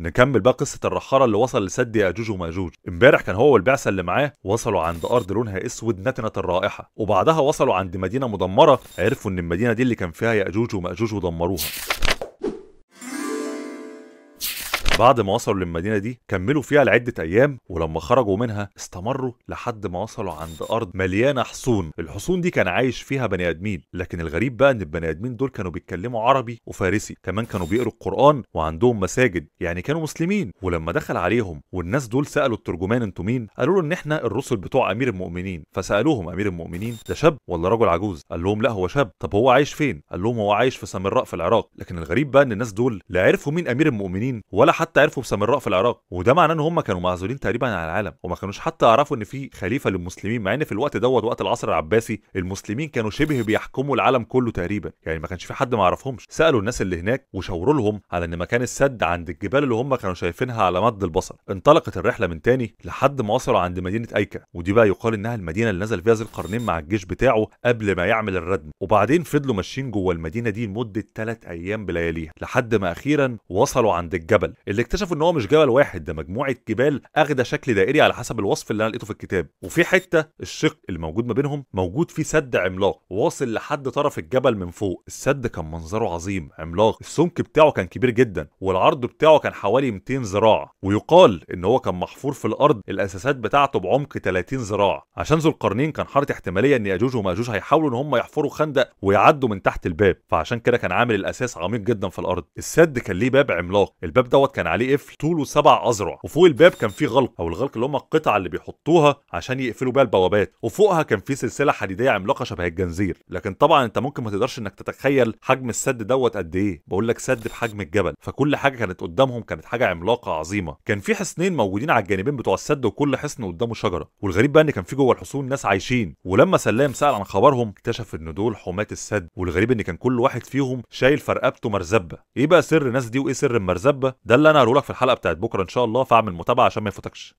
نكمل بقى قصه الرحاره اللي وصل لسد ياجوج وماجوج امبارح كان هو والبعثه اللي معاه وصلوا عند ارض لونها اسود نتنه الرائحه وبعدها وصلوا عند مدينه مدمره عرفوا ان المدينه دي اللي كان فيها ياجوج وماجوج ودمروها بعد ما وصلوا للمدينة دي كملوا فيها لعدة أيام ولما خرجوا منها استمروا لحد ما وصلوا عند أرض مليانة حصون الحصون دي كان عايش فيها بني آدمين لكن الغريب بقى إن البني آدمين دول كانوا بيتكلموا عربي وفارسي كمان كانوا بيقروا القرآن وعندهم مساجد يعني كانوا مسلمين ولما دخل عليهم والناس دول سألوا الترجمان أنتوا مين قالوا له إن إحنا الرسل بتوع أمير المؤمنين فسألوهم أمير المؤمنين ده شاب ولا راجل عجوز قال لهم لا هو شاب طب هو عايش فين قال لهم هو عايش في سامراء في العراق لكن الغريب بقى إن الناس دول لا عرفوا مين أمير المؤمنين ولا حتى حتى عرفوا بسامراء في العراق وده معناه ان هم كانوا معزولين تقريبا عن العالم وما كانوش حتى يعرفوا ان في خليفه للمسلمين مع ان في الوقت دوت وقت العصر العباسي المسلمين كانوا شبه بيحكموا العالم كله تقريبا يعني ما كانش في حد ما يعرفهمش سالوا الناس اللي هناك وشاوروا لهم على ان مكان السد عند الجبال اللي هم كانوا شايفينها على مد البصر انطلقت الرحله من تاني لحد ما وصلوا عند مدينه ايكا ودي بقى يقال انها المدينه اللي نزل فيها ذي القرنين مع الجيش بتاعه قبل ما يعمل الردم وبعدين فضلوا ماشيين جوه المدينه دي لمده 3 ايام بلياليها لحد ما اخيرا وصلوا عند الجبل اللي اللي اكتشفوا ان هو مش جبل واحد ده مجموعه جبال اخده شكل دائري على حسب الوصف اللي انا لقيته في الكتاب وفي حته الشق اللي موجود ما بينهم موجود فيه سد عملاق واصل لحد طرف الجبل من فوق السد كان منظره عظيم عملاق السمك بتاعه كان كبير جدا والعرض بتاعه كان حوالي 200 ذراع ويقال ان هو كان محفور في الارض الاساسات بتاعته بعمق 30 ذراع عشان ذو القرنين كان حاره احتماليه ان ياجوج وماجوج هيحاولوا ان هم يحفروا خندق ويعدوا من تحت الباب فعشان كده كان عامل الاساس عميق جدا في الارض السد كان ليه باب عملاق الباب دوت كان عليه قفل طوله سبع اذرع وفوق الباب كان في غلق او الغلق اللي هم القطع اللي بيحطوها عشان يقفلوا بيها البوابات وفوقها كان في سلسله حديديه عملاقه شبه الجنزير لكن طبعا انت ممكن ما تقدرش انك تتخيل حجم السد دوت قد ايه بقول لك سد بحجم الجبل فكل حاجه كانت قدامهم كانت حاجه عملاقه عظيمه كان في حصنين موجودين على الجانبين بتوع السد وكل حصن قدامه شجره والغريب بقى ان كان في جوه الحصون ناس عايشين ولما سلام سال عن خبرهم اكتشف ان دول حماة السد والغريب ان كان كل واحد فيهم شايل فرقبته مرزبه ايه بقى سر الناس دي وايه سر المرزبه ده اللي اللي انا هقوله لك في الحلقه بتاعت بكره ان شاء الله فاعمل متابعه عشان ما يفوتكش